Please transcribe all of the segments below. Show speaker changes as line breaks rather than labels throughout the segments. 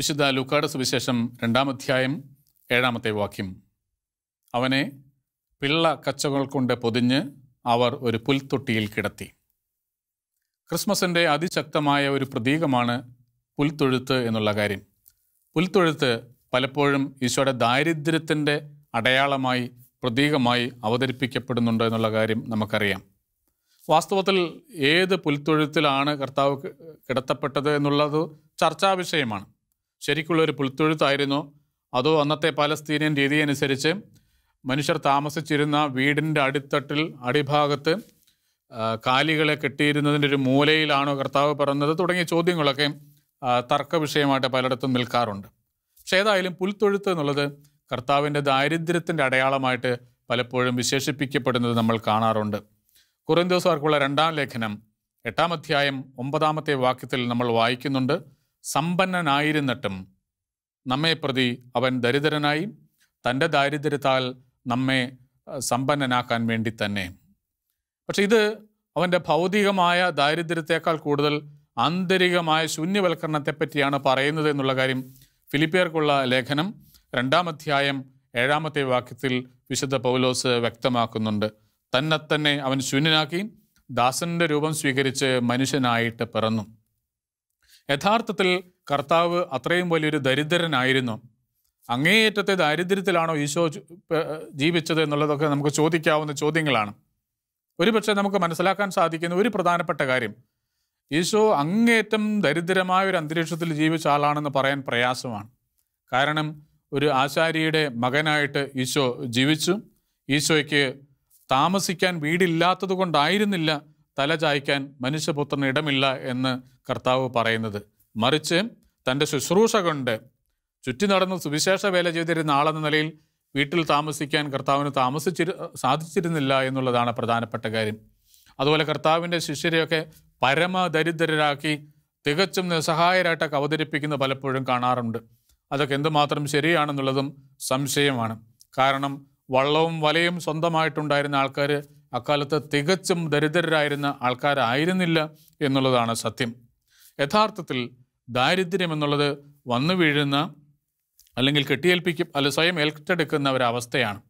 വിശുദ്ധ ലൂക്കാട് സുവിശേഷം രണ്ടാമധ്യായം ഏഴാമത്തെ വാക്യം അവനെ പിള്ള കച്ചകൾ കൊണ്ട് പൊതിഞ്ഞ് അവർ ഒരു പുൽത്തൊട്ടിയിൽ കിടത്തി ക്രിസ്മസിൻ്റെ അതിശക്തമായ ഒരു പ്രതീകമാണ് പുൽത്തൊഴുത്ത് എന്നുള്ള കാര്യം പുൽത്തൊഴുത്ത് പലപ്പോഴും ഈശോയുടെ ദാരിദ്ര്യത്തിൻ്റെ അടയാളമായി പ്രതീകമായി അവതരിപ്പിക്കപ്പെടുന്നുണ്ട് എന്നുള്ള കാര്യം നമുക്കറിയാം വാസ്തവത്തിൽ ഏത് പുൽത്തൊഴുത്തിലാണ് കർത്താവ് കിടത്തപ്പെട്ടത് എന്നുള്ളത് ചർച്ചാ വിഷയമാണ് ശരിക്കുള്ള ഒരു പുൽത്തൊഴുത്തായിരുന്നു അതോ അന്നത്തെ പലസ്തീനിയൻ രീതി അനുസരിച്ച് മനുഷ്യർ താമസിച്ചിരുന്ന വീടിൻ്റെ അടിത്തട്ടിൽ അടിഭാഗത്ത് കാലികളെ കെട്ടിയിരുന്നതിൻ്റെ ഒരു മൂലയിലാണോ കർത്താവ് പറഞ്ഞത് തുടങ്ങിയ ചോദ്യങ്ങളൊക്കെ തർക്ക വിഷയമായിട്ട് പലയിടത്തും നിൽക്കാറുണ്ട് പക്ഷേ ഏതായാലും പുൽത്തൊഴുത്ത് എന്നുള്ളത് കർത്താവിൻ്റെ ദാരിദ്ര്യത്തിൻ്റെ അടയാളമായിട്ട് പലപ്പോഴും വിശേഷിപ്പിക്കപ്പെടുന്നത് നമ്മൾ കാണാറുണ്ട് കുറേ ദിവസമാർക്കുള്ള രണ്ടാം ലേഖനം എട്ടാം അധ്യായം ഒമ്പതാമത്തെ വാക്യത്തിൽ നമ്മൾ വായിക്കുന്നുണ്ട് സമ്പന്നനായിരുന്നിട്ടും നമ്മെ പ്രതി അവൻ ദരിദ്രനായി തൻ്റെ ദാരിദ്ര്യത്താൽ നമ്മെ സമ്പന്നനാക്കാൻ വേണ്ടി തന്നെ പക്ഷെ ഇത് അവൻ്റെ ഭൗതികമായ ദാരിദ്ര്യത്തെക്കാൾ കൂടുതൽ ആന്തരികമായ പറ്റിയാണ് പറയുന്നത് എന്നുള്ള കാര്യം ഫിലിപ്പിയർക്കുള്ള ലേഖനം രണ്ടാം അധ്യായം ഏഴാമത്തെ വാക്യത്തിൽ വിശുദ്ധ പൗലോസ് വ്യക്തമാക്കുന്നുണ്ട് തന്നെ തന്നെ അവൻ ശൂന്യനാക്കി ദാസന്റെ രൂപം സ്വീകരിച്ച് മനുഷ്യനായിട്ട് പിറന്നു യഥാർത്ഥത്തിൽ കർത്താവ് അത്രയും വലിയൊരു ദരിദ്രനായിരുന്നു അങ്ങേയറ്റത്തെ ദാരിദ്ര്യത്തിലാണോ ഈശോ ജീവിച്ചത് എന്നുള്ളതൊക്കെ നമുക്ക് ചോദിക്കാവുന്ന ചോദ്യങ്ങളാണ് ഒരുപക്ഷെ നമുക്ക് മനസ്സിലാക്കാൻ സാധിക്കുന്ന ഒരു പ്രധാനപ്പെട്ട കാര്യം ഈശോ അങ്ങേയറ്റം ദരിദ്രമായ ഒരു അന്തരീക്ഷത്തിൽ ജീവിച്ച ആളാണെന്ന് പറയാൻ പ്രയാസമാണ് കാരണം ഒരു ആശാരിയുടെ മകനായിട്ട് ഈശോ ജീവിച്ചു ഈശോയ്ക്ക് താമസിക്കാൻ വീടില്ലാത്തത് കൊണ്ടായിരുന്നില്ല തല ചായ്ക്കാൻ മനുഷ്യപുത്രന് ഇടമില്ല എന്ന് കർത്താവ് പറയുന്നത് മറിച്ച് തൻ്റെ ശുശ്രൂഷ കൊണ്ട് ചുറ്റി നടന്ന് സുവിശേഷ വേല ചെയ്തിരുന്ന ആളെന്ന നിലയിൽ വീട്ടിൽ താമസിക്കാൻ കർത്താവിന് താമസിച്ചിരു സാധിച്ചിരുന്നില്ല എന്നുള്ളതാണ് പ്രധാനപ്പെട്ട കാര്യം അതുപോലെ കർത്താവിൻ്റെ ശിഷ്യരെയൊക്കെ പരമദരിദ്രരാക്കി തികച്ചും നിസ്സഹായരായിട്ടൊക്കെ അവതരിപ്പിക്കുന്ന പലപ്പോഴും കാണാറുണ്ട് അതൊക്കെ എന്തുമാത്രം ശരിയാണെന്നുള്ളതും സംശയമാണ് കാരണം വള്ളവും വലയും സ്വന്തമായിട്ടുണ്ടായിരുന്ന ആൾക്കാർ അക്കാലത്ത് തികച്ചും ദരിദ്രരായിരുന്ന ആൾക്കാരായിരുന്നില്ല എന്നുള്ളതാണ് സത്യം യഥാർത്ഥത്തിൽ ദാരിദ്ര്യം എന്നുള്ളത് വന്നു വീഴുന്ന അല്ലെങ്കിൽ കെട്ടിയേൽപ്പിക്കും അല്ല സ്വയം ഏറ്റെടുക്കുന്ന ഒരവസ്ഥയാണ്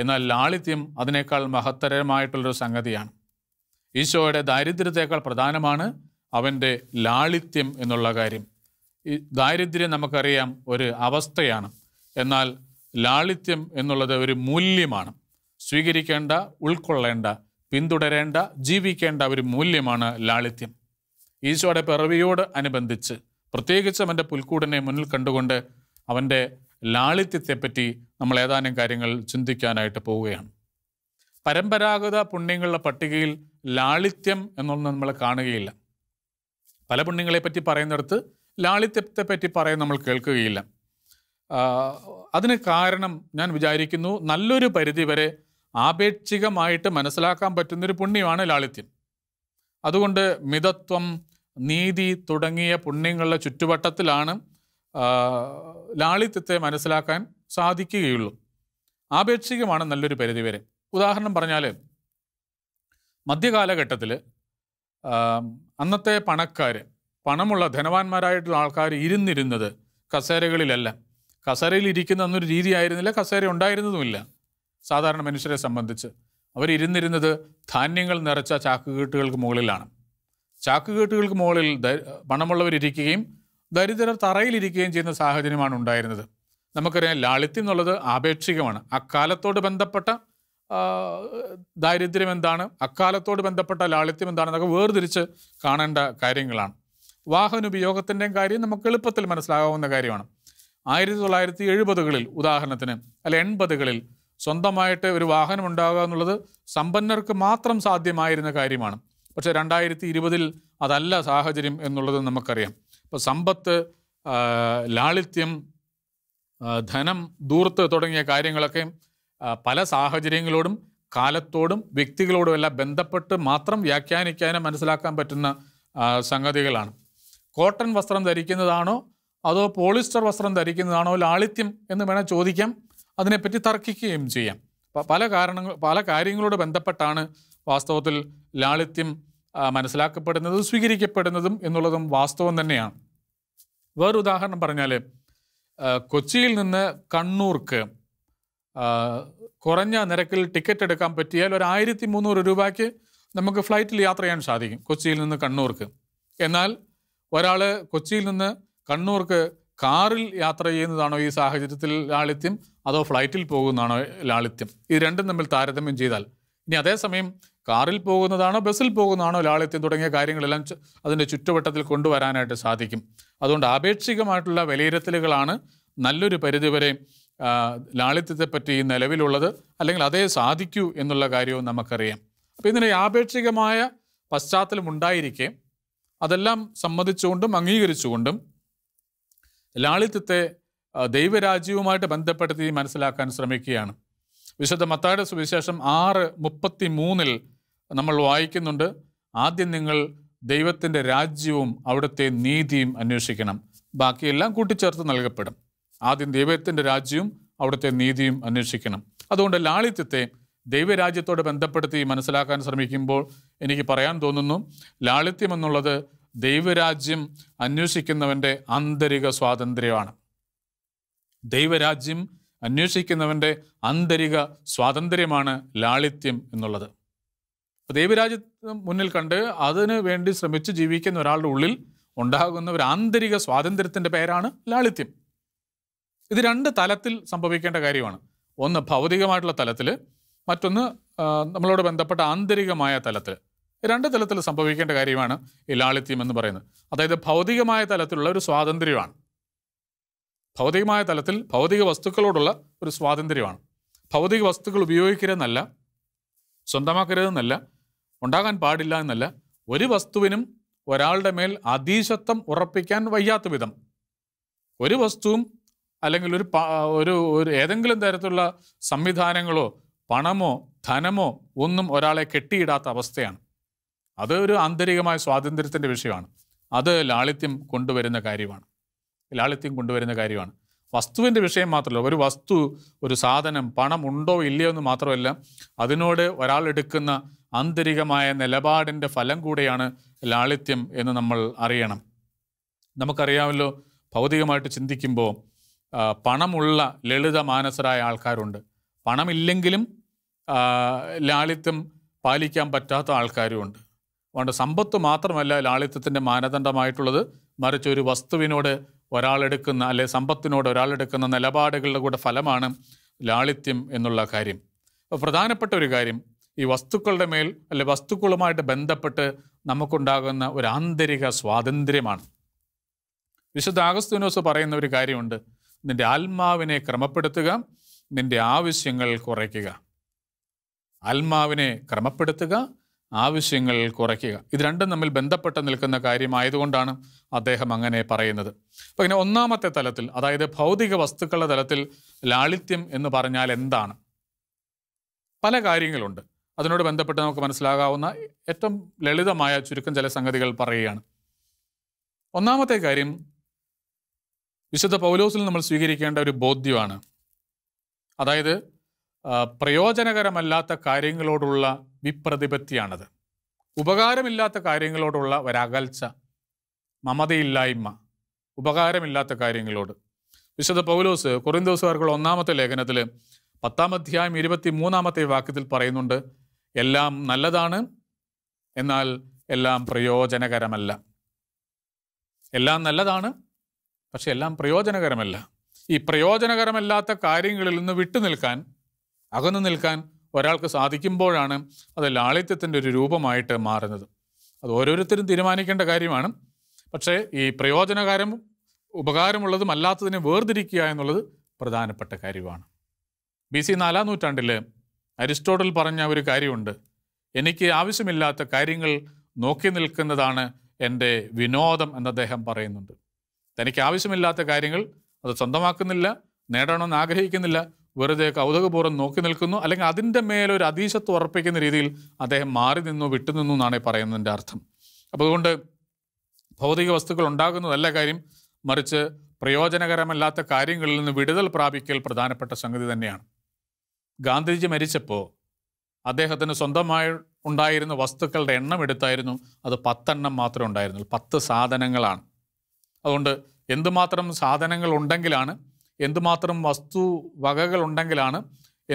എന്നാൽ ലാളിത്യം അതിനേക്കാൾ മഹത്തരമായിട്ടുള്ളൊരു സംഗതിയാണ് ഈശോയുടെ ദാരിദ്ര്യത്തേക്കാൾ പ്രധാനമാണ് അവൻ്റെ ലാളിത്യം എന്നുള്ള കാര്യം ഈ ദാരിദ്ര്യം നമുക്കറിയാം ഒരു അവസ്ഥയാണ് എന്നാൽ ലാളിത്യം എന്നുള്ളത് ഒരു മൂല്യമാണ് സ്വീകരിക്കേണ്ട ഉൾക്കൊള്ളേണ്ട പിന്തുടരേണ്ട ജീവിക്കേണ്ട ഒരു മൂല്യമാണ് ലാളിത്യം ഈശോയുടെ പിറവിയോട് അനുബന്ധിച്ച് പ്രത്യേകിച്ച് അവൻ്റെ പുൽക്കൂടിനെ മുന്നിൽ കണ്ടുകൊണ്ട് അവൻ്റെ ലാളിത്യത്തെപ്പറ്റി നമ്മൾ ഏതാനും കാര്യങ്ങൾ ചിന്തിക്കാനായിട്ട് പോവുകയാണ് പരമ്പരാഗത പുണ്യങ്ങളുടെ പട്ടികയിൽ ലാളിത്യം എന്നൊന്നും നമ്മൾ കാണുകയില്ല പല പുണ്യങ്ങളെപ്പറ്റി പറയുന്നിടത്ത് ലാളിത്യത്തെപ്പറ്റി പറയാൻ നമ്മൾ കേൾക്കുകയില്ല അതിന് കാരണം ഞാൻ വിചാരിക്കുന്നു നല്ലൊരു പരിധിവരെ ആപേക്ഷികമായിട്ട് മനസ്സിലാക്കാൻ പറ്റുന്നൊരു പുണ്യമാണ് ലാളിത്യം അതുകൊണ്ട് മിതത്വം നീതി തുടങ്ങിയ പുണ്യങ്ങളുടെ ചുറ്റുവട്ടത്തിലാണ് ലാളിത്യത്തെ മനസ്സിലാക്കാൻ സാധിക്കുകയുള്ളൂ ആപേക്ഷികമാണ് നല്ലൊരു പരിധിവരെ ഉദാഹരണം പറഞ്ഞാൽ മധ്യകാലഘട്ടത്തിൽ അന്നത്തെ പണക്കാർ പണമുള്ള ധനവാന്മാരായിട്ടുള്ള ആൾക്കാർ ഇരുന്നിരുന്നത് കസേരകളിലല്ല കസേരയിൽ ഇരിക്കുന്ന അന്നൊരു രീതിയായിരുന്നില്ല കസേര ഉണ്ടായിരുന്നതുമില്ല സാധാരണ മനുഷ്യരെ സംബന്ധിച്ച് അവരിരുന്നിരുന്നത് ധാന്യങ്ങൾ നിറച്ച ചാക്കുകെട്ടുകൾക്ക് മുകളിലാണ് ചാക്കുകെട്ടുകൾക്ക് മുകളിൽ പണമുള്ളവരിയ്ക്കുകയും ദരിദ്രർ തറയിലിരിക്കുകയും ചെയ്യുന്ന സാഹചര്യമാണ് ഉണ്ടായിരുന്നത് നമുക്കറിയാം ലാളിത്യം എന്നുള്ളത് ആപേക്ഷികമാണ് അക്കാലത്തോട് ബന്ധപ്പെട്ട ദാരിദ്ര്യം എന്താണ് അക്കാലത്തോട് ബന്ധപ്പെട്ട ലാളിത്യം എന്താണെന്നൊക്കെ വേർതിരിച്ച് കാണേണ്ട കാര്യങ്ങളാണ് ഉപയോഗത്തിൻ്റെയും കാര്യം നമുക്ക് എളുപ്പത്തിൽ മനസ്സിലാകാവുന്ന കാര്യമാണ് ആയിരത്തി തൊള്ളായിരത്തി എഴുപതുകളിൽ ഉദാഹരണത്തിന് അല്ല എൺപതുകളിൽ സ്വന്തമായിട്ട് ഒരു വാഹനം ഉണ്ടാകുക എന്നുള്ളത് സമ്പന്നർക്ക് മാത്രം സാധ്യമായിരുന്ന കാര്യമാണ് പക്ഷേ രണ്ടായിരത്തി ഇരുപതിൽ അതല്ല സാഹചര്യം എന്നുള്ളത് നമുക്കറിയാം ഇപ്പോൾ സമ്പത്ത് ലാളിത്യം ധനം ദൂർത്ത് തുടങ്ങിയ കാര്യങ്ങളൊക്കെ പല സാഹചര്യങ്ങളോടും കാലത്തോടും വ്യക്തികളോടും എല്ലാം ബന്ധപ്പെട്ട് മാത്രം വ്യാഖ്യാനിക്കാനും മനസ്സിലാക്കാൻ പറ്റുന്ന സംഗതികളാണ് കോട്ടൺ വസ്ത്രം ധരിക്കുന്നതാണോ അതോ പോളിസ്റ്റർ വസ്ത്രം ധരിക്കുന്നതാണോ ലാളിത്യം എന്ന് വേണം ചോദിക്കാം അതിനെപ്പറ്റി തർക്കിക്കുകയും ചെയ്യാം പല കാരണങ്ങൾ പല കാര്യങ്ങളോട് ബന്ധപ്പെട്ടാണ് വാസ്തവത്തിൽ ലാളിത്യം മനസ്സിലാക്കപ്പെടുന്നതും സ്വീകരിക്കപ്പെടുന്നതും എന്നുള്ളതും വാസ്തവം തന്നെയാണ് ഉദാഹരണം പറഞ്ഞാൽ കൊച്ചിയിൽ നിന്ന് കണ്ണൂർക്ക് കുറഞ്ഞ നിരക്കിൽ ടിക്കറ്റ് എടുക്കാൻ പറ്റിയാൽ ഒരു ആയിരത്തി മുന്നൂറ് രൂപയ്ക്ക് നമുക്ക് ഫ്ലൈറ്റിൽ യാത്ര ചെയ്യാൻ സാധിക്കും കൊച്ചിയിൽ നിന്ന് കണ്ണൂർക്ക് എന്നാൽ ഒരാൾ കൊച്ചിയിൽ നിന്ന് കണ്ണൂർക്ക് കാറിൽ യാത്ര ചെയ്യുന്നതാണോ ഈ സാഹചര്യത്തിൽ ലാളിത്യം അതോ ഫ്ലൈറ്റിൽ പോകുന്നതാണോ ലാളിത്യം ഇത് രണ്ടും തമ്മിൽ താരതമ്യം ചെയ്താൽ ഇനി അതേസമയം കാറിൽ പോകുന്നതാണോ ബസ്സിൽ പോകുന്നതാണോ ലാളിത്യം തുടങ്ങിയ കാര്യങ്ങളെല്ലാം അതിൻ്റെ ചുറ്റുവട്ടത്തിൽ കൊണ്ടുവരാനായിട്ട് സാധിക്കും അതുകൊണ്ട് ആപേക്ഷികമായിട്ടുള്ള വിലയിരുത്തലുകളാണ് നല്ലൊരു പരിധിവരെ ലാളിത്യത്തെപ്പറ്റി നിലവിലുള്ളത് അല്ലെങ്കിൽ അതേ സാധിക്കൂ എന്നുള്ള കാര്യവും നമുക്കറിയാം അപ്പോൾ ഇതിന് ആപേക്ഷികമായ പശ്ചാത്തലം ഉണ്ടായിരിക്കെ അതെല്ലാം സമ്മതിച്ചുകൊണ്ടും അംഗീകരിച്ചുകൊണ്ടും ലാളിത്യത്തെ ദൈവരാജ്യവുമായിട്ട് ബന്ധപ്പെടുത്തി മനസ്സിലാക്കാൻ ശ്രമിക്കുകയാണ് വിശുദ്ധ മത്താട സുവിശേഷം ആറ് മുപ്പത്തി മൂന്നിൽ നമ്മൾ വായിക്കുന്നുണ്ട് ആദ്യം നിങ്ങൾ ദൈവത്തിൻ്റെ രാജ്യവും അവിടുത്തെ നീതിയും അന്വേഷിക്കണം ബാക്കിയെല്ലാം കൂട്ടിച്ചേർത്ത് നൽകപ്പെടും ആദ്യം ദൈവത്തിൻ്റെ രാജ്യവും അവിടുത്തെ നീതിയും അന്വേഷിക്കണം അതുകൊണ്ട് ലാളിത്യത്തെ ദൈവരാജ്യത്തോട് ബന്ധപ്പെടുത്തി മനസ്സിലാക്കാൻ ശ്രമിക്കുമ്പോൾ എനിക്ക് പറയാൻ തോന്നുന്നു ലാളിത്യം എന്നുള്ളത് ദൈവരാജ്യം അന്വേഷിക്കുന്നവൻ്റെ ആന്തരിക സ്വാതന്ത്ര്യമാണ് ദൈവരാജ്യം അന്വേഷിക്കുന്നവൻ്റെ ആന്തരിക സ്വാതന്ത്ര്യമാണ് ലാളിത്യം എന്നുള്ളത് ദൈവരാജ്യത്തിന് മുന്നിൽ കണ്ട് അതിന് വേണ്ടി ശ്രമിച്ച് ജീവിക്കുന്ന ഒരാളുടെ ഉള്ളിൽ ഉണ്ടാകുന്ന ഒരു ആന്തരിക സ്വാതന്ത്ര്യത്തിൻ്റെ പേരാണ് ലാളിത്യം ഇത് രണ്ട് തലത്തിൽ സംഭവിക്കേണ്ട കാര്യമാണ് ഒന്ന് ഭൗതികമായിട്ടുള്ള തലത്തിൽ മറ്റൊന്ന് നമ്മളോട് ബന്ധപ്പെട്ട ആന്തരികമായ തലത്തിൽ രണ്ട് തലത്തിൽ സംഭവിക്കേണ്ട കാര്യമാണ് ഈ ലാളിത്യം എന്ന് പറയുന്നത് അതായത് ഭൗതികമായ തലത്തിലുള്ള ഒരു സ്വാതന്ത്ര്യമാണ് ഭൗതികമായ തലത്തിൽ ഭൗതിക വസ്തുക്കളോടുള്ള ഒരു സ്വാതന്ത്ര്യമാണ് ഭൗതിക വസ്തുക്കൾ ഉപയോഗിക്കരുതെന്നല്ല സ്വന്തമാക്കരുതെന്നല്ല ഉണ്ടാകാൻ പാടില്ല എന്നല്ല ഒരു വസ്തുവിനും ഒരാളുടെ മേൽ അതീശത്വം ഉറപ്പിക്കാൻ വയ്യാത്ത വിധം ഒരു വസ്തുവും അല്ലെങ്കിൽ ഒരു ഒരു ഒരു ഏതെങ്കിലും തരത്തിലുള്ള സംവിധാനങ്ങളോ പണമോ ധനമോ ഒന്നും ഒരാളെ കെട്ടിയിടാത്ത അവസ്ഥയാണ് അത് ഒരു ആന്തരികമായ സ്വാതന്ത്ര്യത്തിൻ്റെ വിഷയമാണ് അത് ലാളിത്യം കൊണ്ടുവരുന്ന കാര്യമാണ് ലാളിത്യം കൊണ്ടുവരുന്ന കാര്യമാണ് വസ്തുവിൻ്റെ വിഷയം മാത്രമല്ല ഒരു വസ്തു ഒരു സാധനം പണം ഉണ്ടോ ഇല്ലയോ എന്ന് മാത്രമല്ല അതിനോട് ഒരാൾ എടുക്കുന്ന ആന്തരികമായ നിലപാടിൻ്റെ ഫലം കൂടെയാണ് ലാളിത്യം എന്ന് നമ്മൾ അറിയണം നമുക്കറിയാമല്ലോ ഭൗതികമായിട്ട് ചിന്തിക്കുമ്പോൾ പണമുള്ള ലളിത മാനസരായ ആൾക്കാരുണ്ട് പണമില്ലെങ്കിലും ലാളിത്യം പാലിക്കാൻ പറ്റാത്ത ആൾക്കാരുമുണ്ട് വേണ്ട സമ്പത്ത് മാത്രമല്ല ലാളിത്യത്തിൻ്റെ മാനദണ്ഡമായിട്ടുള്ളത് മറിച്ച് ഒരു വസ്തുവിനോട് ഒരാളെടുക്കുന്ന അല്ലെ സമ്പത്തിനോട് ഒരാളെടുക്കുന്ന നിലപാടുകളുടെ കൂടെ ഫലമാണ് ലാളിത്യം എന്നുള്ള കാര്യം പ്രധാനപ്പെട്ട ഒരു കാര്യം ഈ വസ്തുക്കളുടെ മേൽ അല്ലെ വസ്തുക്കളുമായിട്ട് ബന്ധപ്പെട്ട് നമുക്കുണ്ടാകുന്ന ഒരു ആന്തരിക സ്വാതന്ത്ര്യമാണ് വിശുദ്ധ ആഗസ്തുനോസ് പറയുന്ന ഒരു കാര്യമുണ്ട് നിന്റെ ആത്മാവിനെ ക്രമപ്പെടുത്തുക നിന്റെ ആവശ്യങ്ങൾ കുറയ്ക്കുക ആത്മാവിനെ ക്രമപ്പെടുത്തുക ആവശ്യങ്ങൾ കുറയ്ക്കുക ഇത് രണ്ടും തമ്മിൽ ബന്ധപ്പെട്ട് നിൽക്കുന്ന കാര്യമായതുകൊണ്ടാണ് അദ്ദേഹം അങ്ങനെ പറയുന്നത് അപ്പോൾ ഇങ്ങനെ ഒന്നാമത്തെ തലത്തിൽ അതായത് ഭൗതിക വസ്തുക്കളുടെ തലത്തിൽ ലാളിത്യം എന്ന് പറഞ്ഞാൽ എന്താണ് പല കാര്യങ്ങളുണ്ട് അതിനോട് ബന്ധപ്പെട്ട് നമുക്ക് മനസ്സിലാകാവുന്ന ഏറ്റവും ലളിതമായ ചുരുക്കം ചില സംഗതികൾ പറയുകയാണ് ഒന്നാമത്തെ കാര്യം വിശുദ്ധ പൗലോസിൽ നമ്മൾ സ്വീകരിക്കേണ്ട ഒരു ബോധ്യമാണ് അതായത് പ്രയോജനകരമല്ലാത്ത കാര്യങ്ങളോടുള്ള വിപ്രതിപത്തിയാണത് ഉപകാരമില്ലാത്ത കാര്യങ്ങളോടുള്ള ഒരകൽച്ച മമതയില്ലായ്മ ഉപകാരമില്ലാത്ത കാര്യങ്ങളോട് വിശുദ്ധ പൗലോസ് കൊറിന്തോസുകാർക്കുള്ള ഒന്നാമത്തെ ലേഖനത്തിൽ പത്താം അധ്യായം ഇരുപത്തി മൂന്നാമത്തെ വാക്യത്തിൽ പറയുന്നുണ്ട് എല്ലാം നല്ലതാണ് എന്നാൽ എല്ലാം പ്രയോജനകരമല്ല എല്ലാം നല്ലതാണ് പക്ഷെ എല്ലാം പ്രയോജനകരമല്ല ഈ പ്രയോജനകരമല്ലാത്ത കാര്യങ്ങളിൽ നിന്ന് വിട്ടുനിൽക്കാൻ അകന്നു നിൽക്കാൻ ഒരാൾക്ക് സാധിക്കുമ്പോഴാണ് അത് ലാളിത്യത്തിൻ്റെ ഒരു രൂപമായിട്ട് മാറുന്നത് അത് ഓരോരുത്തരും തീരുമാനിക്കേണ്ട കാര്യമാണ് പക്ഷേ ഈ പ്രയോജനകാരം ഉപകാരമുള്ളതും അല്ലാത്തതിനെ വേർതിരിക്കുക എന്നുള്ളത് പ്രധാനപ്പെട്ട കാര്യമാണ് ബി സി നാലാം നൂറ്റാണ്ടിൽ അരിസ്റ്റോട്ടൽ പറഞ്ഞ ഒരു കാര്യമുണ്ട് എനിക്ക് ആവശ്യമില്ലാത്ത കാര്യങ്ങൾ നോക്കി നിൽക്കുന്നതാണ് എൻ്റെ വിനോദം എന്ന് അദ്ദേഹം പറയുന്നുണ്ട് തനിക്ക് ആവശ്യമില്ലാത്ത കാര്യങ്ങൾ അത് സ്വന്തമാക്കുന്നില്ല നേടണമെന്ന് ആഗ്രഹിക്കുന്നില്ല വെറുതെ കൗതുകപൂർവ്വം നോക്കി നിൽക്കുന്നു അല്ലെങ്കിൽ അതിൻ്റെ മേലൊരു അതീശത്വം ഉറപ്പിക്കുന്ന രീതിയിൽ അദ്ദേഹം മാറി നിന്നു വിട്ടുനിന്നു എന്നാണ് പറയുന്നതിൻ്റെ അർത്ഥം അപ്പോൾ അതുകൊണ്ട് ഭൗതിക വസ്തുക്കൾ ഉണ്ടാകുന്നതല്ല കാര്യം മറിച്ച് പ്രയോജനകരമല്ലാത്ത കാര്യങ്ങളിൽ നിന്ന് വിടുതൽ പ്രാപിക്കൽ പ്രധാനപ്പെട്ട സംഗതി തന്നെയാണ് ഗാന്ധിജി മരിച്ചപ്പോൾ അദ്ദേഹത്തിന് സ്വന്തമായി ഉണ്ടായിരുന്ന വസ്തുക്കളുടെ എണ്ണം എടുത്തായിരുന്നു അത് പത്തെണ്ണം മാത്രമേ ഉണ്ടായിരുന്നുള്ളൂ പത്ത് സാധനങ്ങളാണ് അതുകൊണ്ട് എന്തുമാത്രം സാധനങ്ങൾ ഉണ്ടെങ്കിലാണ് എന്തുമാത്രം വസ്തു വകകൾ ഉണ്ടെങ്കിലാണ്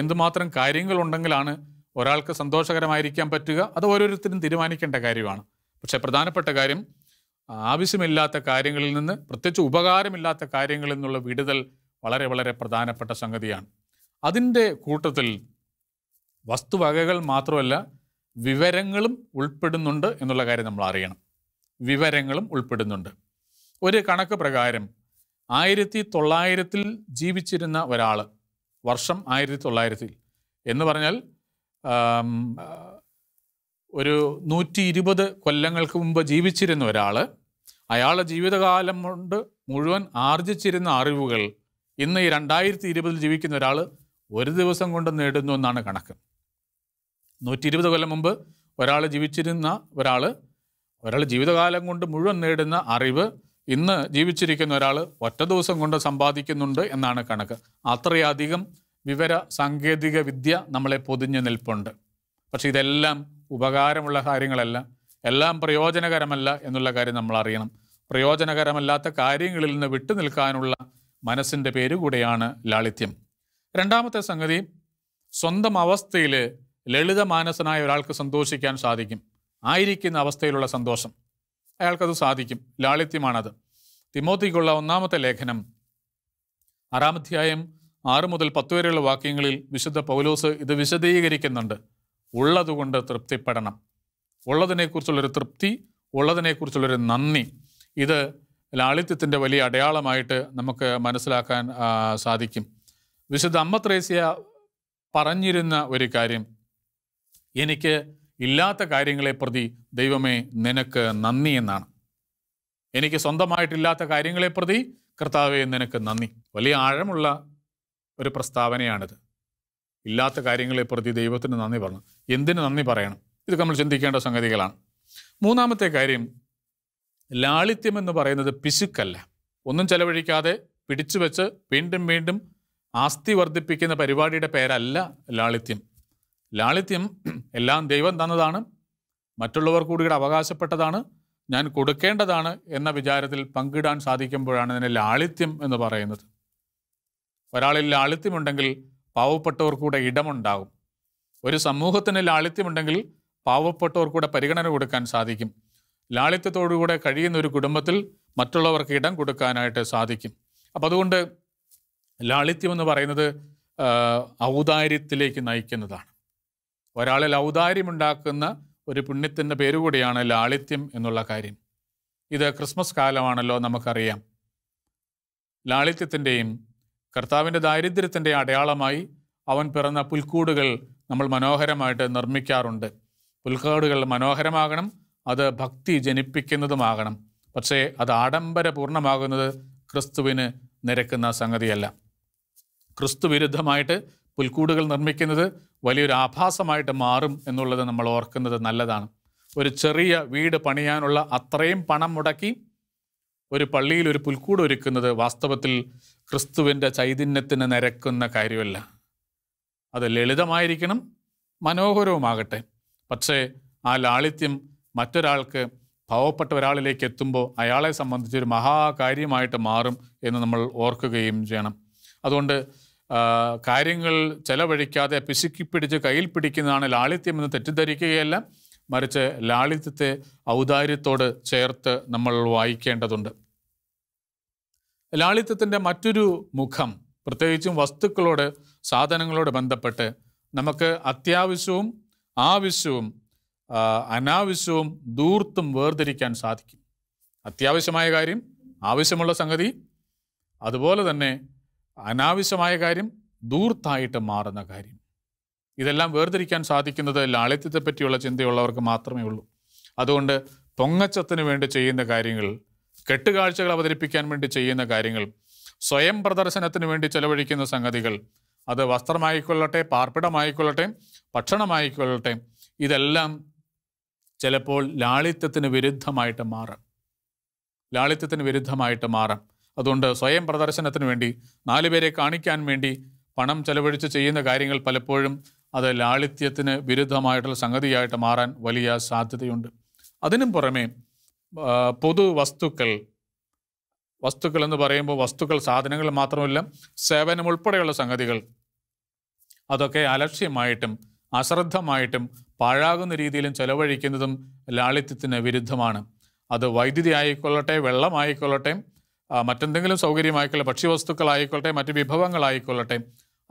എന്തുമാത്രം കാര്യങ്ങളുണ്ടെങ്കിലാണ് ഒരാൾക്ക് സന്തോഷകരമായിരിക്കാൻ പറ്റുക അത് ഓരോരുത്തരും തീരുമാനിക്കേണ്ട കാര്യമാണ് പക്ഷേ പ്രധാനപ്പെട്ട കാര്യം ആവശ്യമില്ലാത്ത കാര്യങ്ങളിൽ നിന്ന് പ്രത്യേകിച്ച് ഉപകാരമില്ലാത്ത കാര്യങ്ങളിൽ നിന്നുള്ള വിടുതൽ വളരെ വളരെ പ്രധാനപ്പെട്ട സംഗതിയാണ് അതിൻ്റെ കൂട്ടത്തിൽ വസ്തുവകകൾ മാത്രമല്ല വിവരങ്ങളും ഉൾപ്പെടുന്നുണ്ട് എന്നുള്ള കാര്യം നമ്മൾ അറിയണം വിവരങ്ങളും ഉൾപ്പെടുന്നുണ്ട് ഒരു കണക്ക് പ്രകാരം ആയിരത്തി തൊള്ളായിരത്തിൽ ജീവിച്ചിരുന്ന ഒരാൾ വർഷം ആയിരത്തി തൊള്ളായിരത്തിൽ എന്ന് പറഞ്ഞാൽ ഒരു നൂറ്റി ഇരുപത് കൊല്ലങ്ങൾക്ക് മുമ്പ് ജീവിച്ചിരുന്ന ഒരാൾ അയാളുടെ ജീവിതകാലം കൊണ്ട് മുഴുവൻ ആർജിച്ചിരുന്ന അറിവുകൾ ഇന്ന് ഈ രണ്ടായിരത്തി ഇരുപതിൽ ജീവിക്കുന്ന ഒരാൾ ഒരു ദിവസം കൊണ്ട് നേടുന്നു എന്നാണ് കണക്ക് നൂറ്റി ഇരുപത് കൊല്ലം മുമ്പ് ഒരാൾ ജീവിച്ചിരുന്ന ഒരാൾ ഒരാൾ ജീവിതകാലം കൊണ്ട് മുഴുവൻ നേടുന്ന അറിവ് ഇന്ന് ജീവിച്ചിരിക്കുന്ന ഒരാൾ ഒറ്റ ദിവസം കൊണ്ട് സമ്പാദിക്കുന്നുണ്ട് എന്നാണ് കണക്ക് അത്രയധികം വിവര സാങ്കേതിക വിദ്യ നമ്മളെ പൊതിഞ്ഞു നിൽപ്പുണ്ട് പക്ഷേ ഇതെല്ലാം ഉപകാരമുള്ള കാര്യങ്ങളല്ല എല്ലാം പ്രയോജനകരമല്ല എന്നുള്ള കാര്യം നമ്മൾ അറിയണം പ്രയോജനകരമല്ലാത്ത കാര്യങ്ങളിൽ നിന്ന് വിട്ടു നിൽക്കാനുള്ള മനസ്സിൻ്റെ പേര് ലാളിത്യം രണ്ടാമത്തെ സംഗതി സ്വന്തം അവസ്ഥയിൽ ലളിതമാനസനായ ഒരാൾക്ക് സന്തോഷിക്കാൻ സാധിക്കും ആയിരിക്കുന്ന അവസ്ഥയിലുള്ള സന്തോഷം അയാൾക്കത് സാധിക്കും ലാളിത്യമാണത് തിമോത്തിക്കുള്ള ഒന്നാമത്തെ ലേഖനം ആറാമധ്യായം ആറ് മുതൽ പത്ത് വരെയുള്ള വാക്യങ്ങളിൽ വിശുദ്ധ പൗലോസ് ഇത് വിശദീകരിക്കുന്നുണ്ട് ഉള്ളതുകൊണ്ട് തൃപ്തിപ്പെടണം ഉള്ളതിനെക്കുറിച്ചുള്ളൊരു തൃപ്തി ഉള്ളതിനെക്കുറിച്ചുള്ളൊരു നന്ദി ഇത് ലാളിത്യത്തിൻ്റെ വലിയ അടയാളമായിട്ട് നമുക്ക് മനസ്സിലാക്കാൻ സാധിക്കും വിശുദ്ധ അമ്മത്രേസ്യ പറഞ്ഞിരുന്ന ഒരു കാര്യം എനിക്ക് ഇല്ലാത്ത കാര്യങ്ങളെ പ്രതി ദൈവമേ നിനക്ക് നന്ദി എന്നാണ് എനിക്ക് സ്വന്തമായിട്ടില്ലാത്ത കാര്യങ്ങളെ പ്രതി കർത്താവെ നിനക്ക് നന്ദി വലിയ ആഴമുള്ള ഒരു പ്രസ്താവനയാണിത് ഇല്ലാത്ത കാര്യങ്ങളെ പ്രതി ദൈവത്തിന് നന്ദി പറഞ്ഞു എന്തിനു നന്ദി പറയണം ഇതൊക്കെ നമ്മൾ ചിന്തിക്കേണ്ട സംഗതികളാണ് മൂന്നാമത്തെ കാര്യം ലാളിത്യം എന്ന് പറയുന്നത് പിശുക്കല്ല ഒന്നും ചെലവഴിക്കാതെ പിടിച്ചു വെച്ച് വീണ്ടും വീണ്ടും ആസ്തി വർദ്ധിപ്പിക്കുന്ന പരിപാടിയുടെ പേരല്ല ലാളിത്യം ലാളിത്യം എല്ലാം ദൈവം തന്നതാണ് മറ്റുള്ളവർ കൂടിയുടെ അവകാശപ്പെട്ടതാണ് ഞാൻ കൊടുക്കേണ്ടതാണ് എന്ന വിചാരത്തിൽ പങ്കിടാൻ സാധിക്കുമ്പോഴാണ് അതിനെ ലാളിത്യം എന്ന് പറയുന്നത് ഒരാളിൽ ലാളിത്യമുണ്ടെങ്കിൽ പാവപ്പെട്ടവർക്കൂടെ ഇടമുണ്ടാകും ഒരു സമൂഹത്തിന് ലാളിത്യമുണ്ടെങ്കിൽ പാവപ്പെട്ടവർക്കൂടെ പരിഗണന കൊടുക്കാൻ സാധിക്കും ലാളിത്യത്തോടുകൂടെ കഴിയുന്ന ഒരു കുടുംബത്തിൽ മറ്റുള്ളവർക്ക് ഇടം കൊടുക്കാനായിട്ട് സാധിക്കും അപ്പം അതുകൊണ്ട് ലാളിത്യം എന്ന് പറയുന്നത് ഔദാര്യത്തിലേക്ക് നയിക്കുന്നതാണ് ഒരാളിൽ ഔദാര്യമുണ്ടാക്കുന്ന ഒരു പുണ്യത്തിൻ്റെ പേരുകൂടിയാണ് ലാളിത്യം എന്നുള്ള കാര്യം ഇത് ക്രിസ്മസ് കാലമാണല്ലോ നമുക്കറിയാം ലാളിത്യത്തിൻ്റെയും കർത്താവിൻ്റെ ദാരിദ്ര്യത്തിൻ്റെ അടയാളമായി അവൻ പിറന്ന പുൽക്കൂടുകൾ നമ്മൾ മനോഹരമായിട്ട് നിർമ്മിക്കാറുണ്ട് പുൽക്കൂടുകൾ മനോഹരമാകണം അത് ഭക്തി ജനിപ്പിക്കുന്നതുമാകണം പക്ഷേ അത് ആഡംബരപൂർണമാകുന്നത് ക്രിസ്തുവിന് നിരക്കുന്ന സംഗതിയല്ല ക്രിസ്തു വിരുദ്ധമായിട്ട് പുൽക്കൂടുകൾ നിർമ്മിക്കുന്നത് വലിയൊരു ആഭാസമായിട്ട് മാറും എന്നുള്ളത് നമ്മൾ ഓർക്കുന്നത് നല്ലതാണ് ഒരു ചെറിയ വീട് പണിയാനുള്ള അത്രയും പണം മുടക്കി ഒരു പള്ളിയിൽ ഒരു പുൽക്കൂട് ഒരുക്കുന്നത് വാസ്തവത്തിൽ ക്രിസ്തുവിൻ്റെ ചൈതന്യത്തിന് നിരക്കുന്ന കാര്യമല്ല അത് ലളിതമായിരിക്കണം മനോഹരവുമാകട്ടെ പക്ഷേ ആ ലാളിത്യം മറ്റൊരാൾക്ക് പാവപ്പെട്ട ഒരാളിലേക്ക് എത്തുമ്പോൾ അയാളെ സംബന്ധിച്ചൊരു മഹാകാര്യമായിട്ട് മാറും എന്ന് നമ്മൾ ഓർക്കുകയും ചെയ്യണം അതുകൊണ്ട് കാര്യങ്ങൾ ചെലവഴിക്കാതെ പിശുക്കി പിടിച്ച് കയ്യിൽ പിടിക്കുന്നതാണ് ലാളിത്യം എന്ന് തെറ്റിദ്ധരിക്കുകയല്ല മറിച്ച് ലാളിത്യത്തെ ഔദാര്യത്തോട് ചേർത്ത് നമ്മൾ വായിക്കേണ്ടതുണ്ട് ലാളിത്യത്തിൻ്റെ മറ്റൊരു മുഖം പ്രത്യേകിച്ചും വസ്തുക്കളോട് സാധനങ്ങളോട് ബന്ധപ്പെട്ട് നമുക്ക് അത്യാവശ്യവും ആവശ്യവും അനാവശ്യവും ദൂർത്തും വേർതിരിക്കാൻ സാധിക്കും അത്യാവശ്യമായ കാര്യം ആവശ്യമുള്ള സംഗതി അതുപോലെ തന്നെ അനാവശ്യമായ കാര്യം ദൂർത്തായിട്ട് മാറുന്ന കാര്യം ഇതെല്ലാം വേർതിരിക്കാൻ സാധിക്കുന്നത് ലാളിത്യത്തെ പറ്റിയുള്ള ചിന്തയുള്ളവർക്ക് മാത്രമേ ഉള്ളൂ അതുകൊണ്ട് പൊങ്ങച്ചത്തിന് വേണ്ടി ചെയ്യുന്ന കാര്യങ്ങൾ കെട്ടുകാഴ്ചകൾ അവതരിപ്പിക്കാൻ വേണ്ടി ചെയ്യുന്ന കാര്യങ്ങൾ സ്വയം പ്രദർശനത്തിന് വേണ്ടി ചെലവഴിക്കുന്ന സംഗതികൾ അത് വസ്ത്രമായിക്കൊള്ളട്ടെ പാർപ്പിടമായിക്കൊള്ളട്ടെ ഭക്ഷണമായിക്കൊള്ളട്ടെ ഇതെല്ലാം ചിലപ്പോൾ ലാളിത്യത്തിന് വിരുദ്ധമായിട്ട് മാറാം ലാളിത്യത്തിന് വിരുദ്ധമായിട്ട് മാറാം അതുകൊണ്ട് സ്വയം പ്രദർശനത്തിന് വേണ്ടി നാലുപേരെ കാണിക്കാൻ വേണ്ടി പണം ചെലവഴിച്ച് ചെയ്യുന്ന കാര്യങ്ങൾ പലപ്പോഴും അത് ലാളിത്യത്തിന് വിരുദ്ധമായിട്ടുള്ള സംഗതിയായിട്ട് മാറാൻ വലിയ സാധ്യതയുണ്ട് അതിനും പുറമെ പൊതു വസ്തുക്കൾ വസ്തുക്കൾ എന്ന് പറയുമ്പോൾ വസ്തുക്കൾ സാധനങ്ങൾ മാത്രമല്ല സേവനം ഉൾപ്പെടെയുള്ള സംഗതികൾ അതൊക്കെ അലക്ഷ്യമായിട്ടും അശ്രദ്ധമായിട്ടും പാഴാകുന്ന രീതിയിലും ചെലവഴിക്കുന്നതും ലാളിത്യത്തിന് വിരുദ്ധമാണ് അത് വൈദ്യുതി ആയിക്കൊള്ളട്ടെ വെള്ളമായിക്കൊള്ളട്ടെ മറ്റെന്തെങ്കിലും സൗകര്യമായിക്കൊള്ളട്ടെ ഭക്ഷ്യവസ്തുക്കളായിക്കൊള്ളട്ടെ മറ്റ് വിഭവങ്ങളായിക്കൊള്ളട്ടെ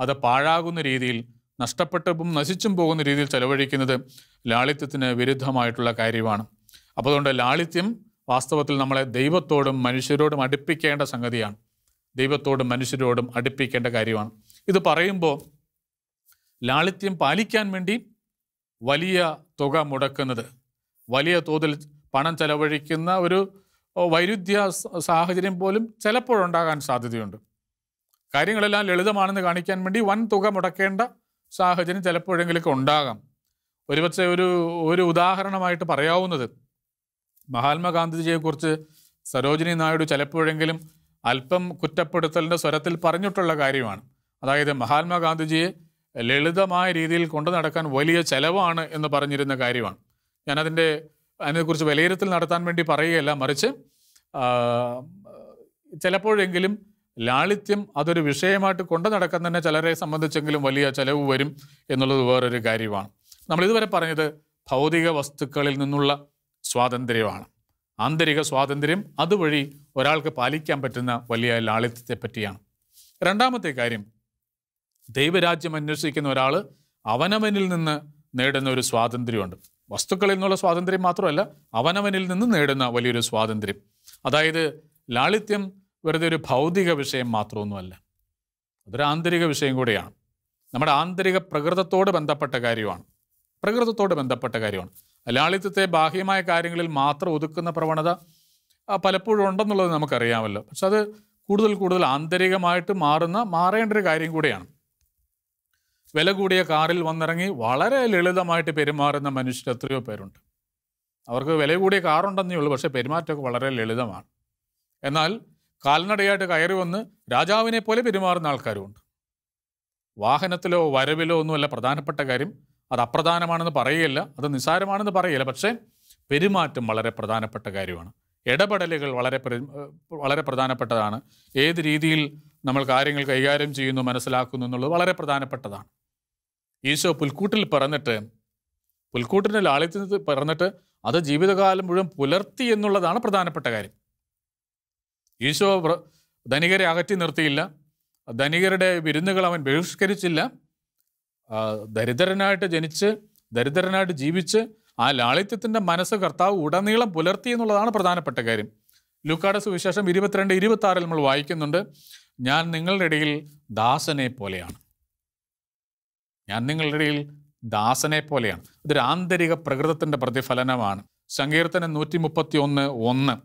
അത് പാഴാകുന്ന രീതിയിൽ നഷ്ടപ്പെട്ടും നശിച്ചും പോകുന്ന രീതിയിൽ ചെലവഴിക്കുന്നത് ലാളിത്യത്തിന് വിരുദ്ധമായിട്ടുള്ള കാര്യമാണ് അപ്പോൾ അതുകൊണ്ട് ലാളിത്യം വാസ്തവത്തിൽ നമ്മളെ ദൈവത്തോടും മനുഷ്യരോടും അടുപ്പിക്കേണ്ട സംഗതിയാണ് ദൈവത്തോടും മനുഷ്യരോടും അടുപ്പിക്കേണ്ട കാര്യമാണ് ഇത് പറയുമ്പോൾ ലാളിത്യം പാലിക്കാൻ വേണ്ടി വലിയ തുക മുടക്കുന്നത് വലിയ തോതിൽ പണം ചെലവഴിക്കുന്ന ഒരു വൈരുദ്ധ്യ സാഹചര്യം പോലും ചിലപ്പോഴുണ്ടാകാൻ സാധ്യതയുണ്ട് കാര്യങ്ങളെല്ലാം ലളിതമാണെന്ന് കാണിക്കാൻ വേണ്ടി വൻ തുക മുടക്കേണ്ട സാഹചര്യം ചിലപ്പോഴെങ്കിലൊക്കെ ഉണ്ടാകാം ഒരുപക്ഷെ ഒരു ഒരു ഉദാഹരണമായിട്ട് പറയാവുന്നത് മഹാത്മാഗാന്ധിജിയെക്കുറിച്ച് സരോജിനി നായിഡു ചിലപ്പോഴെങ്കിലും അല്പം കുറ്റപ്പെടുത്തലിൻ്റെ സ്വരത്തിൽ പറഞ്ഞിട്ടുള്ള കാര്യമാണ് അതായത് മഹാത്മാഗാന്ധിജിയെ ലളിതമായ രീതിയിൽ കൊണ്ടു നടക്കാൻ വലിയ ചെലവാണ് എന്ന് പറഞ്ഞിരുന്ന കാര്യമാണ് ഞാനതിൻ്റെ അതിനെക്കുറിച്ച് വിലയിരുത്തൽ നടത്താൻ വേണ്ടി പറയുകയല്ല മറിച്ച് ചിലപ്പോഴെങ്കിലും ലാളിത്യം അതൊരു വിഷയമായിട്ട് കൊണ്ടു തന്നെ ചിലരെ സംബന്ധിച്ചെങ്കിലും വലിയ ചിലവ് വരും എന്നുള്ളത് വേറൊരു കാര്യമാണ് നമ്മൾ ഇതുവരെ പറഞ്ഞത് ഭൗതിക വസ്തുക്കളിൽ നിന്നുള്ള സ്വാതന്ത്ര്യമാണ് ആന്തരിക സ്വാതന്ത്ര്യം അതുവഴി ഒരാൾക്ക് പാലിക്കാൻ പറ്റുന്ന വലിയ ലാളിത്യത്തെ പറ്റിയാണ് രണ്ടാമത്തെ കാര്യം ദൈവരാജ്യം അന്വേഷിക്കുന്ന ഒരാൾ അവനവനിൽ നിന്ന് നേടുന്ന ഒരു സ്വാതന്ത്ര്യമുണ്ട് വസ്തുക്കളിൽ നിന്നുള്ള സ്വാതന്ത്ര്യം മാത്രമല്ല അവനവനിൽ നിന്ന് നേടുന്ന വലിയൊരു സ്വാതന്ത്ര്യം അതായത് ലാളിത്യം വെറുതെ ഒരു ഭൗതിക വിഷയം മാത്രമൊന്നുമല്ല അതൊരു ആന്തരിക വിഷയം കൂടിയാണ് നമ്മുടെ ആന്തരിക പ്രകൃതത്തോട് ബന്ധപ്പെട്ട കാര്യമാണ് പ്രകൃതത്തോട് ബന്ധപ്പെട്ട കാര്യമാണ് ലാളിത്യത്തെ ബാഹ്യമായ കാര്യങ്ങളിൽ മാത്രം ഒതുക്കുന്ന പ്രവണത പലപ്പോഴും ഉണ്ടെന്നുള്ളത് നമുക്കറിയാമല്ലോ പക്ഷെ അത് കൂടുതൽ കൂടുതൽ ആന്തരികമായിട്ട് മാറുന്ന മാറേണ്ട ഒരു കാര്യം കൂടിയാണ് വില കൂടിയ കാറിൽ വന്നിറങ്ങി വളരെ ലളിതമായിട്ട് പെരുമാറുന്ന മനുഷ്യർ എത്രയോ പേരുണ്ട് അവർക്ക് വില കൂടിയ കാറുണ്ടെന്നേ ഉള്ളൂ പക്ഷേ പെരുമാറ്റമൊക്കെ വളരെ ലളിതമാണ് എന്നാൽ കാൽനടയായിട്ട് കയറി വന്ന് രാജാവിനെ പോലെ പെരുമാറുന്ന ആൾക്കാരുമുണ്ട് വാഹനത്തിലോ വരവിലോ ഒന്നുമല്ല പ്രധാനപ്പെട്ട കാര്യം അത് അപ്രധാനമാണെന്ന് പറയുകയില്ല അത് നിസ്സാരമാണെന്ന് പറയുകയില്ല പക്ഷേ പെരുമാറ്റം വളരെ പ്രധാനപ്പെട്ട കാര്യമാണ് ഇടപെടലുകൾ വളരെ വളരെ പ്രധാനപ്പെട്ടതാണ് ഏത് രീതിയിൽ നമ്മൾ കാര്യങ്ങൾ കൈകാര്യം ചെയ്യുന്നു മനസ്സിലാക്കുന്നു എന്നുള്ളത് വളരെ പ്രധാനപ്പെട്ടതാണ് ഈശോ പുൽക്കൂട്ടിൽ പറഞ്ഞിട്ട് പുൽക്കൂട്ടിൻ്റെ ലാളിത്യത്തിൽ പറഞ്ഞിട്ട് അത് ജീവിതകാലം മുഴുവൻ പുലർത്തി എന്നുള്ളതാണ് പ്രധാനപ്പെട്ട കാര്യം ഈശോ ധനികരെ അകറ്റി നിർത്തിയില്ല ധനികരുടെ വിരുന്നുകൾ അവൻ ബഹിഷ്കരിച്ചില്ല ദരിദ്രനായിട്ട് ജനിച്ച് ദരിദ്രനായിട്ട് ജീവിച്ച് ആ ലാളിത്യത്തിൻ്റെ മനസ്സ് കർത്താവ് ഉടനീളം പുലർത്തി എന്നുള്ളതാണ് പ്രധാനപ്പെട്ട കാര്യം ലൂക്കാട് സുവിശേഷം ഇരുപത്തിരണ്ട് ഇരുപത്തി ആറിൽ നമ്മൾ വായിക്കുന്നുണ്ട് ഞാൻ നിങ്ങളുടെ ഇടയിൽ ദാസനെ പോലെയാണ് ഞാൻ നിങ്ങളുടെ ഇടയിൽ ദാസനെ പോലെയാണ് അതൊരു ആന്തരിക പ്രകൃതത്തിൻ്റെ പ്രതിഫലനമാണ് സങ്കീർത്തനം നൂറ്റി മുപ്പത്തി ഒന്ന് ഒന്ന്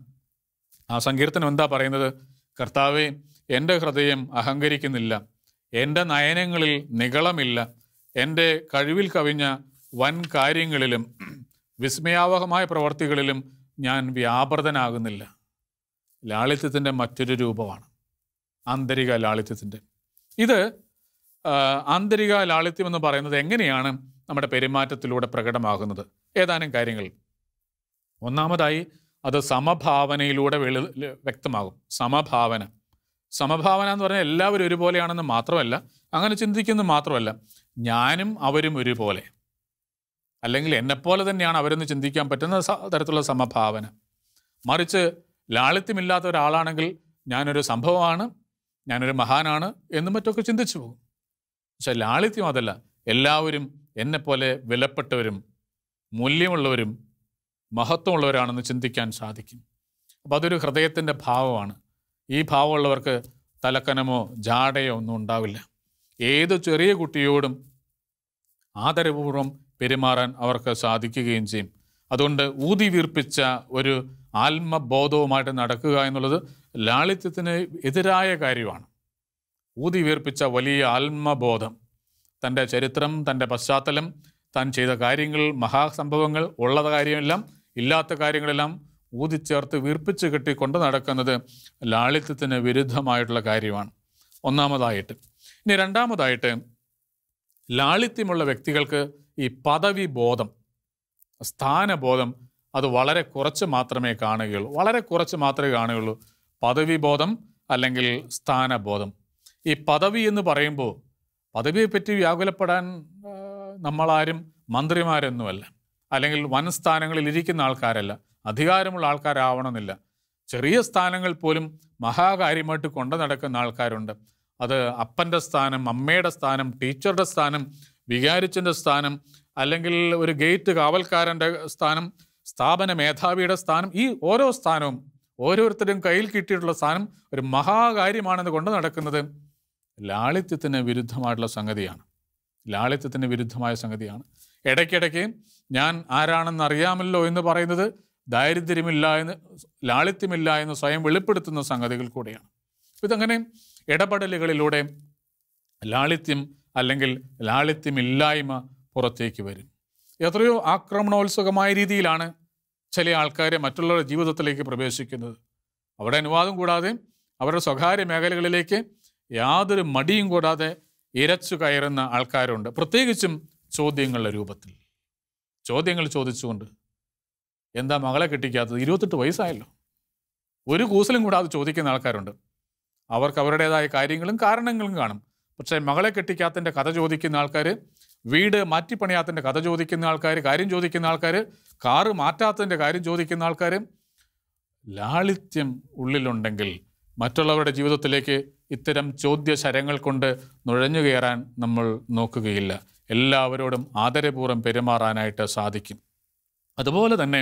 ആ സങ്കീർത്തനം എന്താ പറയുന്നത് കർത്താവെ എൻ്റെ ഹൃദയം അഹങ്കരിക്കുന്നില്ല എൻ്റെ നയനങ്ങളിൽ നികളമില്ല എൻ്റെ കഴിവിൽ കവിഞ്ഞ വൻ കാര്യങ്ങളിലും വിസ്മയാവഹമായ പ്രവർത്തികളിലും ഞാൻ വ്യാപൃതനാകുന്നില്ല ലാളിത്യത്തിൻ്റെ മറ്റൊരു രൂപമാണ് ആന്തരിക ലാളിത്യത്തിൻ്റെ ഇത് ആന്തരിക ലാളിത്യം എന്ന് പറയുന്നത് എങ്ങനെയാണ് നമ്മുടെ പെരുമാറ്റത്തിലൂടെ പ്രകടമാകുന്നത് ഏതാനും കാര്യങ്ങൾ ഒന്നാമതായി അത് സമഭാവനയിലൂടെ വെളി വ്യക്തമാകും സമഭാവന സമഭാവന എന്ന് പറഞ്ഞാൽ എല്ലാവരും ഒരുപോലെയാണെന്ന് മാത്രമല്ല അങ്ങനെ ചിന്തിക്കുന്നത് മാത്രമല്ല ഞാനും അവരും ഒരുപോലെ അല്ലെങ്കിൽ എന്നെപ്പോലെ തന്നെയാണ് അവരെന്ന് ചിന്തിക്കാൻ പറ്റുന്ന തരത്തിലുള്ള സമഭാവന മറിച്ച് ലാളിത്യമില്ലാത്ത ഒരാളാണെങ്കിൽ ഞാനൊരു സംഭവമാണ് ഞാനൊരു മഹാനാണ് എന്നും മറ്റൊക്കെ ചിന്തിച്ചു പോകും പക്ഷെ ലാളിത്യം അതല്ല എല്ലാവരും എന്നെപ്പോലെ വിലപ്പെട്ടവരും മൂല്യമുള്ളവരും മഹത്വമുള്ളവരാണെന്ന് ചിന്തിക്കാൻ സാധിക്കും അപ്പോൾ അതൊരു ഹൃദയത്തിൻ്റെ ഭാവമാണ് ഈ ഭാവമുള്ളവർക്ക് തലക്കനമോ ജാടയോ ഒന്നും ഉണ്ടാവില്ല ഏത് ചെറിയ കുട്ടിയോടും ആദരപൂർവ്വം പെരുമാറാൻ അവർക്ക് സാധിക്കുകയും ചെയ്യും അതുകൊണ്ട് ഊതി വീർപ്പിച്ച ഒരു ആത്മബോധവുമായിട്ട് നടക്കുക എന്നുള്ളത് ലാളിത്യത്തിന് എതിരായ കാര്യമാണ് ഊതി വീർപ്പിച്ച വലിയ ആത്മബോധം തൻ്റെ ചരിത്രം തൻ്റെ പശ്ചാത്തലം താൻ ചെയ്ത കാര്യങ്ങൾ മഹാസംഭവങ്ങൾ ഉള്ളത് കാര്യമെല്ലാം ഇല്ലാത്ത കാര്യങ്ങളെല്ലാം ഊതിച്ചേർത്ത് വീർപ്പിച്ച് കെട്ടി കൊണ്ട് നടക്കുന്നത് ലാളിത്യത്തിന് വിരുദ്ധമായിട്ടുള്ള കാര്യമാണ് ഒന്നാമതായിട്ട് ഇനി രണ്ടാമതായിട്ട് ലാളിത്യമുള്ള വ്യക്തികൾക്ക് ഈ പദവി ബോധം സ്ഥാനബോധം അത് വളരെ കുറച്ച് മാത്രമേ കാണുകയുള്ളൂ വളരെ കുറച്ച് മാത്രമേ കാണുകയുള്ളൂ പദവി ബോധം അല്ലെങ്കിൽ സ്ഥാനബോധം ഈ പദവി എന്ന് പറയുമ്പോൾ പറ്റി വ്യാകുലപ്പെടാൻ നമ്മളാരും മന്ത്രിമാരൊന്നുമല്ല അല്ലെങ്കിൽ വൻ സ്ഥാനങ്ങളിൽ ഇരിക്കുന്ന ആൾക്കാരല്ല അധികാരമുള്ള ആൾക്കാരാവണമെന്നില്ല ചെറിയ സ്ഥാനങ്ങൾ പോലും മഹാകാര്യമായിട്ട് കൊണ്ടു നടക്കുന്ന ആൾക്കാരുണ്ട് അത് അപ്പൻ്റെ സ്ഥാനം അമ്മയുടെ സ്ഥാനം ടീച്ചറുടെ സ്ഥാനം വികാരിച്ചിൻ്റെ സ്ഥാനം അല്ലെങ്കിൽ ഒരു ഗേറ്റ് കാവൽക്കാരൻ്റെ സ്ഥാനം സ്ഥാപന മേധാവിയുടെ സ്ഥാനം ഈ ഓരോ സ്ഥാനവും ഓരോരുത്തരും കയ്യിൽ കിട്ടിയിട്ടുള്ള സ്ഥാനം ഒരു മഹാകാര്യമാണെന്ന് കൊണ്ട് നടക്കുന്നത് ലാളിത്യത്തിന് വിരുദ്ധമായിട്ടുള്ള സംഗതിയാണ് ലാളിത്യത്തിന് വിരുദ്ധമായ സംഗതിയാണ് ഇടയ്ക്കിടയ്ക്ക് ഞാൻ ആരാണെന്ന് അറിയാമല്ലോ എന്ന് പറയുന്നത് ദാരിദ്ര്യമില്ല എന്ന് ലാളിത്യമില്ല എന്ന് സ്വയം വെളിപ്പെടുത്തുന്ന സംഗതികൾ കൂടിയാണ് ഇതങ്ങനെ ഇടപെടലുകളിലൂടെ ലാളിത്യം അല്ലെങ്കിൽ ലാളിത്യമില്ലായ്മ പുറത്തേക്ക് വരും എത്രയോ ആക്രമണോത്സുകമായ രീതിയിലാണ് ചില ആൾക്കാരെ മറ്റുള്ളവരുടെ ജീവിതത്തിലേക്ക് പ്രവേശിക്കുന്നത് അവിടെ അനുവാദം കൂടാതെ അവരുടെ സ്വകാര്യ മേഖലകളിലേക്ക് യാതൊരു മടിയും കൂടാതെ ഇരച്ചു കയറുന്ന ആൾക്കാരുണ്ട് പ്രത്യേകിച്ചും ചോദ്യങ്ങളുടെ രൂപത്തിൽ ചോദ്യങ്ങൾ ചോദിച്ചുകൊണ്ട് എന്താ മകളെ കിട്ടിക്കാത്തത് ഇരുപത്തെട്ട് വയസ്സായല്ലോ ഒരു കൂസലും കൂടാതെ ചോദിക്കുന്ന ആൾക്കാരുണ്ട് അവർക്ക് അവരുടേതായ കാര്യങ്ങളും കാരണങ്ങളും കാണും പക്ഷേ മകളെ കെട്ടിക്കാത്തതിൻ്റെ കഥ ചോദിക്കുന്ന ആൾക്കാർ വീട് മാറ്റിപ്പണിയാത്തതിൻ്റെ കഥ ചോദിക്കുന്ന ആൾക്കാർ കാര്യം ചോദിക്കുന്ന ആൾക്കാർ കാറ് മാറ്റാത്തതിൻ്റെ കാര്യം ചോദിക്കുന്ന ആൾക്കാർ ലാളിത്യം ഉള്ളിലുണ്ടെങ്കിൽ മറ്റുള്ളവരുടെ ജീവിതത്തിലേക്ക് ഇത്തരം ചോദ്യശരങ്ങൾ കൊണ്ട് നുഴഞ്ഞു കയറാൻ നമ്മൾ നോക്കുകയില്ല എല്ലാവരോടും ആദരപൂർവ്വം പെരുമാറാനായിട്ട് സാധിക്കും അതുപോലെ തന്നെ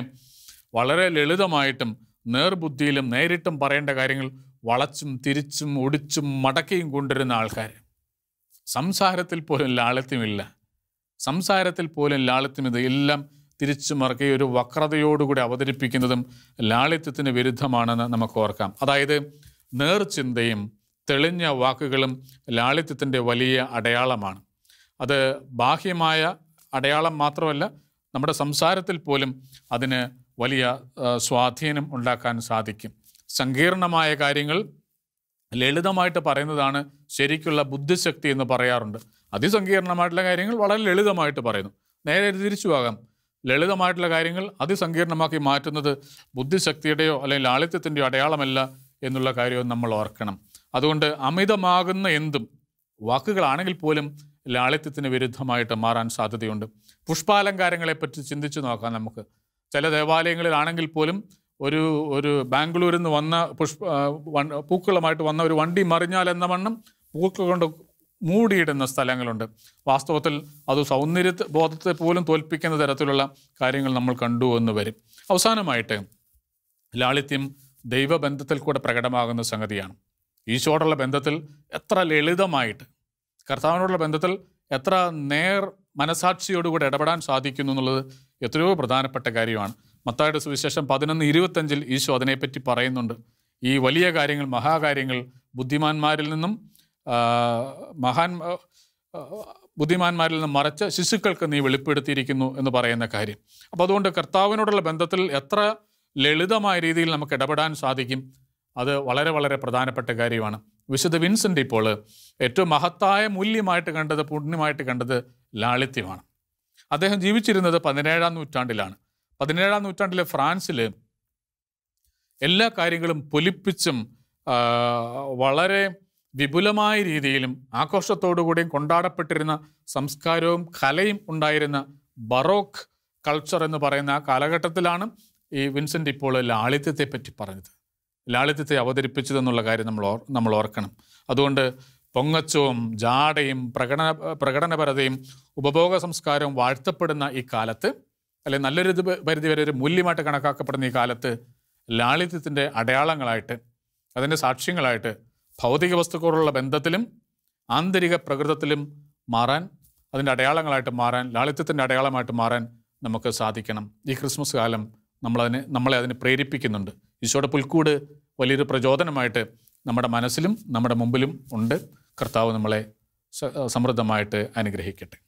വളരെ ലളിതമായിട്ടും നേർബുദ്ധിയിലും നേരിട്ടും പറയേണ്ട കാര്യങ്ങൾ വളച്ചും തിരിച്ചും ഒടിച്ചും മടക്കിയും കൊണ്ടിരുന്ന ആൾക്കാർ സംസാരത്തിൽ പോലും ലാളിത്യമില്ല സംസാരത്തിൽ പോലും ലാളിത്യം ഇത് എല്ലാം തിരിച്ചു മറക്കി ഒരു വക്രതയോടുകൂടി അവതരിപ്പിക്കുന്നതും ലാളിത്യത്തിന് വിരുദ്ധമാണെന്ന് നമുക്ക് ഓർക്കാം അതായത് നേർചിന്തയും തെളിഞ്ഞ വാക്കുകളും ലാളിത്യത്തിൻ്റെ വലിയ അടയാളമാണ് അത് ബാഹ്യമായ അടയാളം മാത്രമല്ല നമ്മുടെ സംസാരത്തിൽ പോലും അതിന് വലിയ സ്വാധീനം ഉണ്ടാക്കാൻ സാധിക്കും സങ്കീർണമായ കാര്യങ്ങൾ ലളിതമായിട്ട് പറയുന്നതാണ് ശരിക്കുള്ള ബുദ്ധിശക്തി എന്ന് പറയാറുണ്ട് അതിസങ്കീർണമായിട്ടുള്ള കാര്യങ്ങൾ വളരെ ലളിതമായിട്ട് പറയുന്നു നേരെ തിരിച്ചുവാകാം ലളിതമായിട്ടുള്ള കാര്യങ്ങൾ അതിസങ്കീർണമാക്കി മാറ്റുന്നത് ബുദ്ധിശക്തിയുടെയോ അല്ലെങ്കിൽ ലാളിത്യത്തിൻ്റെയോ അടയാളമല്ല എന്നുള്ള കാര്യവും നമ്മൾ ഓർക്കണം അതുകൊണ്ട് അമിതമാകുന്ന എന്തും വാക്കുകളാണെങ്കിൽ പോലും ലാളിത്യത്തിന് വിരുദ്ധമായിട്ട് മാറാൻ സാധ്യതയുണ്ട് പുഷ്പാലങ്കാരങ്ങളെപ്പറ്റി ചിന്തിച്ചു നോക്കാം നമുക്ക് ചില ദേവാലയങ്ങളിലാണെങ്കിൽ പോലും ഒരു ഒരു ബാംഗ്ലൂരിൽ നിന്ന് വന്ന പുഷ്പ പൂക്കളുമായിട്ട് വന്ന ഒരു വണ്ടി മറിഞ്ഞാൽ എന്ന വണ്ണം പൂക്കൾ കൊണ്ട് മൂടിയിടുന്ന സ്ഥലങ്ങളുണ്ട് വാസ്തവത്തിൽ അത് സൗന്ദര്യ ബോധത്തെ പോലും തോൽപ്പിക്കുന്ന തരത്തിലുള്ള കാര്യങ്ങൾ നമ്മൾ കണ്ടു എന്ന് വരും അവസാനമായിട്ട് ലാളിത്യം ദൈവബന്ധത്തിൽ കൂടെ പ്രകടമാകുന്ന സംഗതിയാണ് ഈശോടുള്ള ബന്ധത്തിൽ എത്ര ലളിതമായിട്ട് കർത്താവിനോടുള്ള ബന്ധത്തിൽ എത്ര നേർ മനസാക്ഷിയോടുകൂടി ഇടപെടാൻ സാധിക്കുന്നു എന്നുള്ളത് എത്രയോ പ്രധാനപ്പെട്ട കാര്യമാണ് മത്തായുടെ സുവിശേഷം പതിനൊന്ന് ഇരുപത്തഞ്ചിൽ ഈശോ അതിനെപ്പറ്റി പറയുന്നുണ്ട് ഈ വലിയ കാര്യങ്ങൾ മഹാകാര്യങ്ങൾ ബുദ്ധിമാന്മാരിൽ നിന്നും മഹാൻ ബുദ്ധിമാന്മാരിൽ നിന്ന് മറച്ച് ശിശുക്കൾക്ക് നീ വെളിപ്പെടുത്തിയിരിക്കുന്നു എന്ന് പറയുന്ന കാര്യം അപ്പോൾ അതുകൊണ്ട് കർത്താവിനോടുള്ള ബന്ധത്തിൽ എത്ര ലളിതമായ രീതിയിൽ നമുക്ക് ഇടപെടാൻ സാധിക്കും അത് വളരെ വളരെ പ്രധാനപ്പെട്ട കാര്യമാണ് വിശുദ്ധ വിൻസെൻ്റ് ഇപ്പോൾ ഏറ്റവും മഹത്തായ മൂല്യമായിട്ട് കണ്ടത് പുണ്യമായിട്ട് കണ്ടത് ലാളിത്യമാണ് അദ്ദേഹം ജീവിച്ചിരുന്നത് പതിനേഴാം നൂറ്റാണ്ടിലാണ് പതിനേഴാം നൂറ്റാണ്ടിലെ ഫ്രാൻസിൽ എല്ലാ കാര്യങ്ങളും പൊലിപ്പിച്ചും വളരെ വിപുലമായ രീതിയിലും ആഘോഷത്തോടുകൂടിയും കൊണ്ടാടപ്പെട്ടിരുന്ന സംസ്കാരവും കലയും ഉണ്ടായിരുന്ന ബറോക്ക് കൾച്ചർ എന്ന് പറയുന്ന ആ കാലഘട്ടത്തിലാണ് ഈ വിൻസെൻ്റ് ഇപ്പോൾ ലാളിത്യത്തെപ്പറ്റി പറഞ്ഞത് ലാളിത്യത്തെ അവതരിപ്പിച്ചതെന്നുള്ള കാര്യം നമ്മൾ നമ്മൾ ഓർക്കണം അതുകൊണ്ട് പൊങ്ങച്ചവും ജാടയും പ്രകടന പ്രകടനപരതയും ഉപഭോഗ സംസ്കാരവും വാഴ്ത്തപ്പെടുന്ന ഈ കാലത്ത് അല്ലെ നല്ലൊരു പരിധി വരെ ഒരു മൂല്യമായിട്ട് കണക്കാക്കപ്പെടുന്ന ഈ കാലത്ത് ലാളിത്യത്തിൻ്റെ അടയാളങ്ങളായിട്ട് അതിൻ്റെ സാക്ഷ്യങ്ങളായിട്ട് ഭൗതിക വസ്തുക്കളുള്ള ബന്ധത്തിലും ആന്തരിക പ്രകൃതത്തിലും മാറാൻ അതിൻ്റെ അടയാളങ്ങളായിട്ട് മാറാൻ ലാളിത്യത്തിൻ്റെ അടയാളമായിട്ട് മാറാൻ നമുക്ക് സാധിക്കണം ഈ ക്രിസ്മസ് കാലം നമ്മളതിന് നമ്മളെ അതിന് പ്രേരിപ്പിക്കുന്നുണ്ട് ഈശോയുടെ പുൽക്കൂട് വലിയൊരു പ്രചോദനമായിട്ട് നമ്മുടെ മനസ്സിലും നമ്മുടെ മുമ്പിലും ഉണ്ട് കർത്താവ് നമ്മളെ സമൃദ്ധമായിട്ട് അനുഗ്രഹിക്കട്ടെ